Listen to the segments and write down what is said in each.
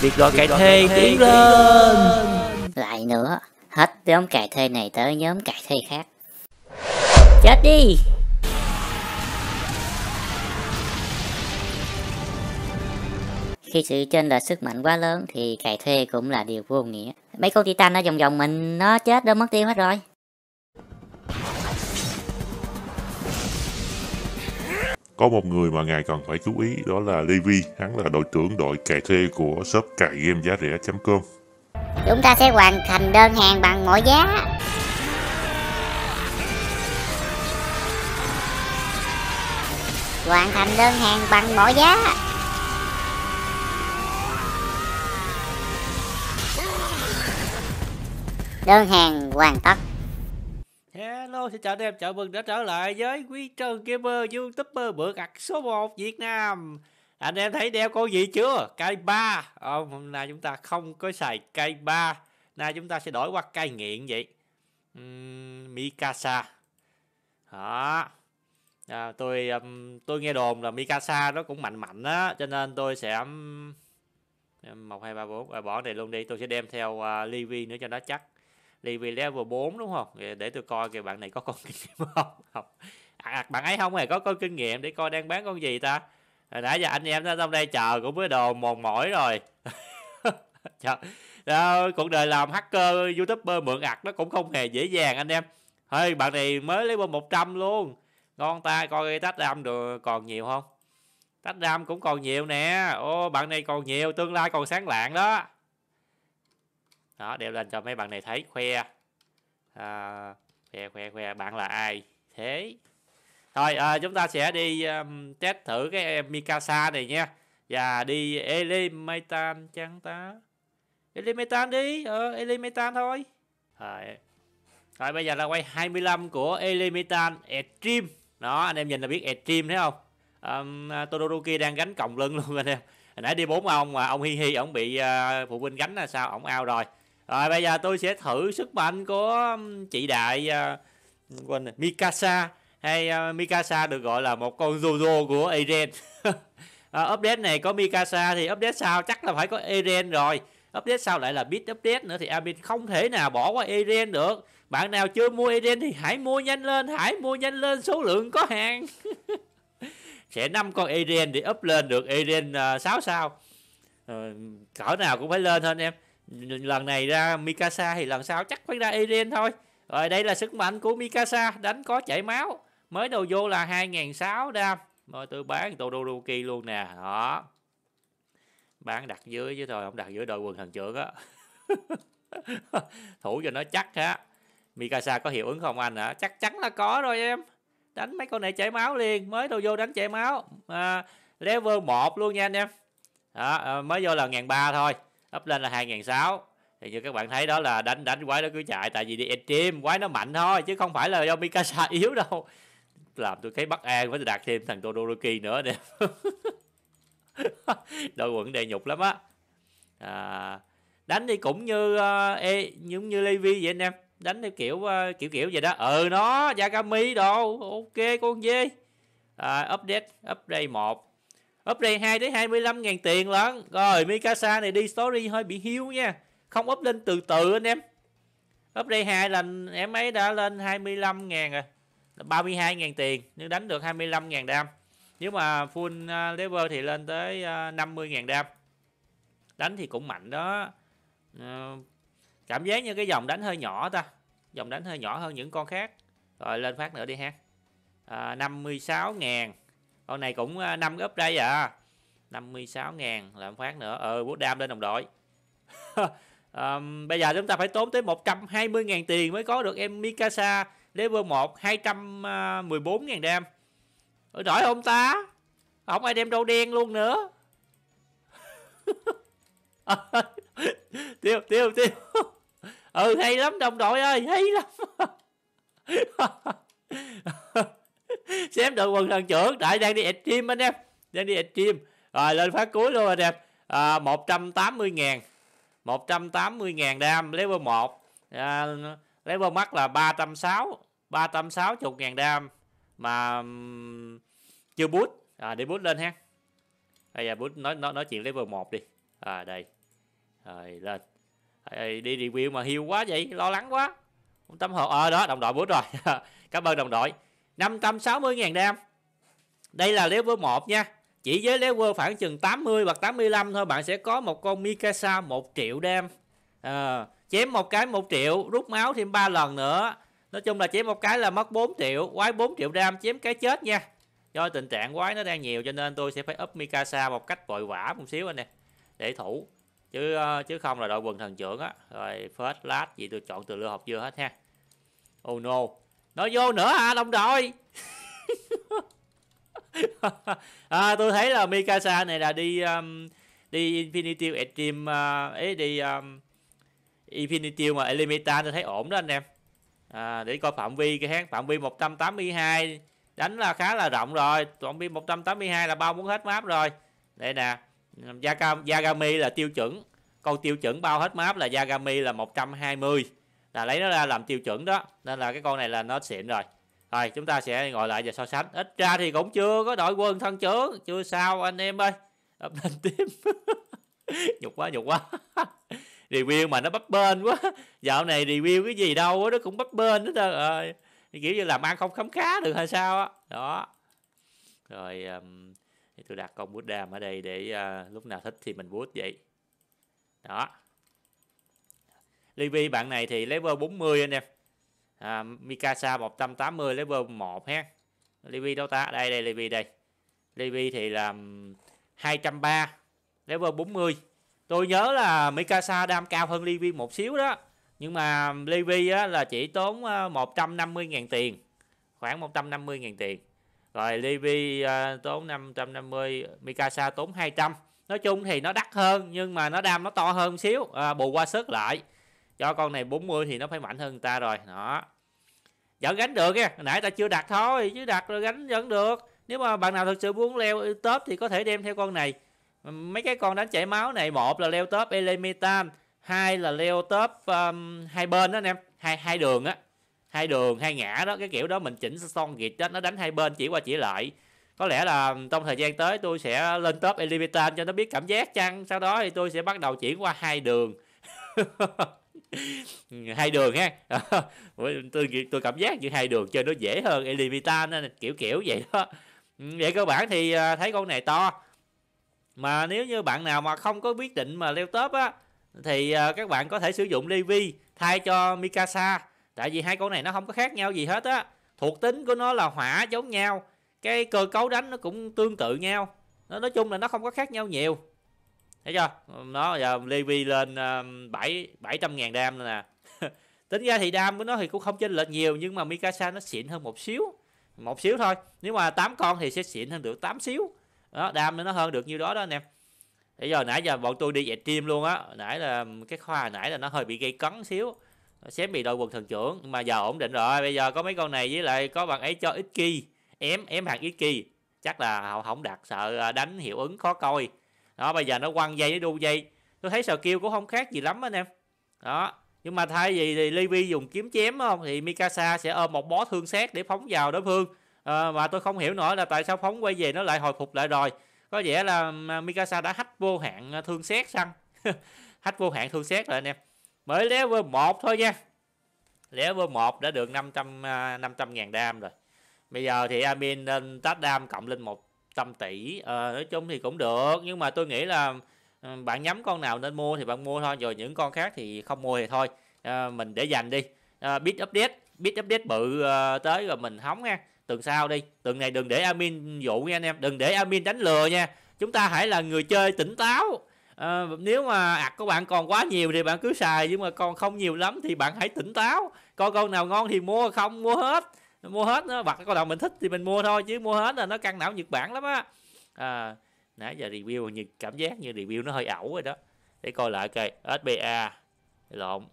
việc gọi cải thê tiến lên lại nữa hết nhóm cải thuê này tới nhóm cải thuê khác chết đi khi sự trên là sức mạnh quá lớn thì cài thuê cũng là điều vô nghĩa mấy con titan nó vòng vòng mình nó chết đâu mất tiêu hết rồi có một người mà ngài cần phải chú ý đó là Levi hắn là đội trưởng đội cày thuê của shop cày game giá rẻ.com chúng ta sẽ hoàn thành đơn hàng bằng mọi giá hoàn thành đơn hàng bằng mọi giá đơn hàng hoàn tất Hello, xin chào anh em, chào mừng đã trở lại với Quý Trân Gamer YouTuber bữa cặt số 1 Việt Nam Anh em thấy đeo con gì chưa? Cây ba Ờ, hôm nay chúng ta không có xài cây ba Nay chúng ta sẽ đổi qua cây nghiện vậy uhm, Mikasa Đó à, tôi um, tôi nghe đồn là Mikasa nó cũng mạnh mạnh á Cho nên tôi sẽ um, 1, 2, 3, 4 Bỏ này luôn đi, tôi sẽ đem theo uh, à, Levi nữa cho nó chắc review level 4 đúng không để tôi coi kìa bạn này có con kinh nghiệm không à, à, bạn ấy không hề có con kinh nghiệm để coi đang bán con gì ta rồi à, nãy giờ anh em ra trong đây chờ cũng với đồ mòn mỏi rồi Đó, à, cuộc đời làm hacker youtuber mượn ạc nó cũng không hề dễ dàng anh em hơi bạn này mới lấy bơm 100 luôn ngon ta coi tách ram được còn nhiều không tách ram cũng còn nhiều nè ô bạn này còn nhiều tương lai còn sáng lạng đó đó đeo lên cho mấy bạn này thấy khoe à, khoe khoe khoe bạn là ai thế rồi à, chúng ta sẽ đi um, test thử cái Mikasa này nha và đi Elemetan chẳng ta Elemetan đi ờ Elemetan thôi rồi. rồi bây giờ là quay 25 của Elemetan Extreme đó anh em nhìn là biết Extreme thấy không um, à, Todoroki đang gánh còng lưng luôn anh em hồi nãy đi bốn ông mà ông hi hi ổng bị uh, phụ huynh gánh là sao ổng ao rồi rồi bây giờ tôi sẽ thử sức mạnh của chị đại uh, quên rồi, mikasa hay uh, mikasa được gọi là một con jojo của eren uh, update này có mikasa thì update sau chắc là phải có eren rồi update sau lại là bit update nữa thì admin không thể nào bỏ qua eren được bạn nào chưa mua eren thì hãy mua nhanh lên hãy mua nhanh lên số lượng có hàng sẽ năm con eren để up lên được eren à, uh, 6 sao uh, cỡ nào cũng phải lên hơn em lần này ra Mikasa thì lần sau chắc phải ra Eren thôi rồi đây là sức mạnh của Mikasa đánh có chảy máu mới đầu vô là 2006 đam rồi tôi bán Todoroki luôn nè đó bán đặt dưới chứ thôi không đặt dưới đội quần thần trưởng á thủ cho nó chắc ha Mikasa có hiệu ứng không anh hả chắc chắn là có rồi em đánh mấy con này chảy máu liền mới đầu vô đánh chảy máu à, level 1 luôn nha anh em đó, à, mới vô là ngàn ba thôi up lên là 2006 thì như các bạn thấy đó là đánh đánh quái nó cứ chạy tại vì đi extreme quái nó mạnh thôi chứ không phải là do Mikasa yếu đâu làm tôi thấy bất an với đạt thêm thằng Todoroki nữa nè đội quận đề nhục lắm á à, đánh thì cũng như uh, ê, giống như Levi vậy anh em đánh theo kiểu uh, kiểu kiểu vậy đó ờ nó Yakami đồ ok con dê à, update update một up rank 2 đến 25 ngàn tiền lận rồi Mikasa này đi story hơi bị hiu nha không up lên từ từ anh em up rank 2 là em ấy đã lên 25 ngàn rồi 32 ngàn tiền nhưng đánh được 25 ngàn đam nếu mà full uh, level thì lên tới 50 uh, ngàn đam đánh thì cũng mạnh đó ờ, cảm giác như cái dòng đánh hơi nhỏ ta dòng đánh hơi nhỏ hơn những con khác rồi lên phát nữa đi ha à, 56 ngàn con này cũng 5 ờ, gấp đây à 56 ngàn làm phát nữa ờ bút đam lên đồng đội um, bây giờ chúng ta phải tốn tới 120 ngàn tiền mới có được em Mikasa level 1 214 ờ, ngàn đam ở nổi không ta không ai đem đâu đen luôn nữa tiêu tiêu tiêu ừ hay lắm đồng đội ơi hay lắm xếp đội quần thần trưởng đại đang đi extreme anh em đang đi extreme rồi lên phát cuối luôn anh em à, 180 ngàn 180 ngàn đam level 1 à, level max là 360 360 ngàn đam mà chưa bút à, để bút lên ha bây giờ bút nói, nói nói chuyện level 1 đi à đây rồi lên rồi, đi review mà hiu quá vậy lo lắng quá tâm hồn ờ à, đó đồng đội bút rồi cảm ơn đồng đội 560.000 đam đây là level 1 nha chỉ với level khoảng chừng 80 hoặc 85 thôi bạn sẽ có một con Mikasa 1 triệu đam à, chém một cái 1 triệu rút máu thêm 3 lần nữa nói chung là chém một cái là mất 4 triệu quái 4 triệu đam chém cái chết nha do tình trạng quái nó đang nhiều cho nên tôi sẽ phải up Mikasa một cách vội vã một xíu anh nè để thủ chứ ờ, chứ không là đội quần thần trưởng á rồi first last gì tôi chọn từ lưa học dưa hết ha oh no nó vô nữa hả à, đông rồi à, tôi thấy là Mikasa này là đi um, đi Infinity Extreme uh, ấy đi um, Infinity mà Elimita tôi thấy ổn đó anh em à, để coi phạm vi cái hát phạm vi 182 đánh là khá là rộng rồi phạm vi 182 là bao muốn hết map rồi đây nè Yagami là tiêu chuẩn con tiêu chuẩn bao hết map là Yagami là 120 là lấy nó ra làm tiêu chuẩn đó nên là cái con này là nó xịn rồi rồi chúng ta sẽ ngồi lại và so sánh ít ra thì cũng chưa có đội quân thân trưởng chưa sao anh em ơi up lên tim nhục quá nhục quá review mà nó bấp bên quá dạo này review cái gì đâu đó, nó cũng bấp bên đó trơn rồi kiểu như làm ăn không khấm khá được hay sao á đó. đó rồi um, thì tôi đặt con bút đam ở đây để uh, lúc nào thích thì mình bút vậy đó livy bạn này thì level 40 anh em à, Mikasa 180 level 1 ha livy đâu ta đây đây livy đây livy thì là 230 level 40 tôi nhớ là Mikasa đam cao hơn livy một xíu đó nhưng mà livy á, là chỉ tốn 150.000 tiền khoảng 150.000 tiền rồi Libby uh, tốn 550 Mikasa tốn 200 nói chung thì nó đắt hơn nhưng mà nó đam nó to hơn xíu à, bù qua sức lại do con này 40 thì nó phải mạnh hơn người ta rồi đó vẫn gánh được nha nãy ta chưa đặt thôi chứ đặt rồi gánh vẫn được nếu mà bạn nào thực sự muốn leo top thì có thể đem theo con này mấy cái con đánh chảy máu này một là leo top elementan hai là leo top um, hai bên đó anh em hai hai đường á hai đường hai ngã đó cái kiểu đó mình chỉnh son gịt đó nó đánh hai bên chỉ qua chỉ lại có lẽ là trong thời gian tới tôi sẽ lên top elementan cho nó biết cảm giác chăng sau đó thì tôi sẽ bắt đầu chuyển qua hai đường hai đường ha tôi tôi cảm giác như hai đường chơi nó dễ hơn Elimita nên kiểu kiểu vậy đó ừ, vậy cơ bản thì à, thấy con này to mà nếu như bạn nào mà không có quyết định mà leo top á thì à, các bạn có thể sử dụng Levi thay cho Mikasa tại vì hai con này nó không có khác nhau gì hết á thuộc tính của nó là hỏa giống nhau cái cơ cấu đánh nó cũng tương tự nhau nói chung là nó không có khác nhau nhiều thấy chưa nó giờ Levi lên um, bảy bảy trăm ngàn đam nè tính ra thì đam của nó thì cũng không chênh lệch nhiều nhưng mà Mikasa nó xịn hơn một xíu một xíu thôi nếu mà tám con thì sẽ xịn hơn được tám xíu đó đam nó hơn được nhiêu đó đó anh em thế giờ nãy giờ bọn tôi đi dạy team luôn á nãy là um, cái khoa nãy là nó hơi bị gây cấn xíu xém bị đội quần thần trưởng mà giờ ổn định rồi bây giờ có mấy con này với lại có bạn ấy cho ít kỳ ém ém hàng ít kỳ chắc là họ không đặt sợ à, đánh hiệu ứng khó coi đó bây giờ nó quăng dây với đu dây tôi thấy sò kêu cũng không khác gì lắm anh em đó nhưng mà thay vì thì Levi dùng kiếm chém không thì Mikasa sẽ ôm một bó thương xét để phóng vào đối phương à, mà tôi không hiểu nổi là tại sao phóng quay về nó lại hồi phục lại rồi có vẻ là Mikasa đã hách vô hạn à, thương xét xăng hách vô hạn thương xét rồi anh em mới level một thôi nha level một đã được 500 500 à, ngàn đam rồi bây giờ thì Amin nên tách đam cộng lên một trăm tỷ à, nói chung thì cũng được nhưng mà tôi nghĩ là ừ, bạn nhắm con nào nên mua thì bạn mua thôi rồi những con khác thì không mua thì thôi à, mình để dành đi à, ờ, bit update bit update bự à, tới rồi mình hóng nha tuần sau đi tuần này đừng để admin dụ nha anh em đừng để admin đánh lừa nha chúng ta hãy là người chơi tỉnh táo à, nếu mà ạc của bạn còn quá nhiều thì bạn cứ xài nhưng mà còn không nhiều lắm thì bạn hãy tỉnh táo coi con nào ngon thì mua không mua hết mua hết nó bật cái con nào mình thích thì mình mua thôi chứ mua hết là nó căng não nhật bản lắm á à, nãy giờ review như cảm giác như review nó hơi ẩu rồi đó để coi lại coi SBA lộn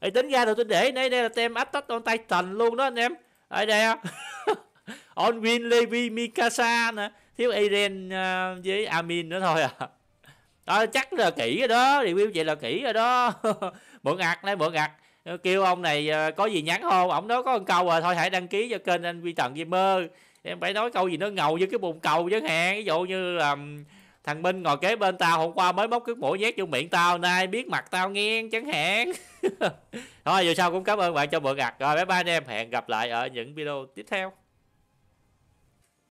ấy tính ra rồi tôi để đây đây là tem Attack on Titan luôn đó anh em ở đây on Win Levi Mikasa nè thiếu Eren uh, với Amin nữa thôi à đó, chắc là kỹ rồi đó review vậy là kỹ rồi đó mượn ạt đây mượn ạt kêu ông này ờ, có gì nhắn không ổng nói có một câu rồi à, thôi hãy đăng ký cho kênh anh Vi Trần gamer em phải nói câu gì nó ngầu với cái bồn cầu chứ hạn ví dụ như là thằng minh ngồi kế bên tao hôm qua mới móc cái mũi nhét vô miệng tao nay biết mặt tao nghe chẳng hạn thôi dù sao cũng cảm ơn bạn cho bữa gặt rồi bye bye anh em hẹn gặp lại ở những video tiếp theo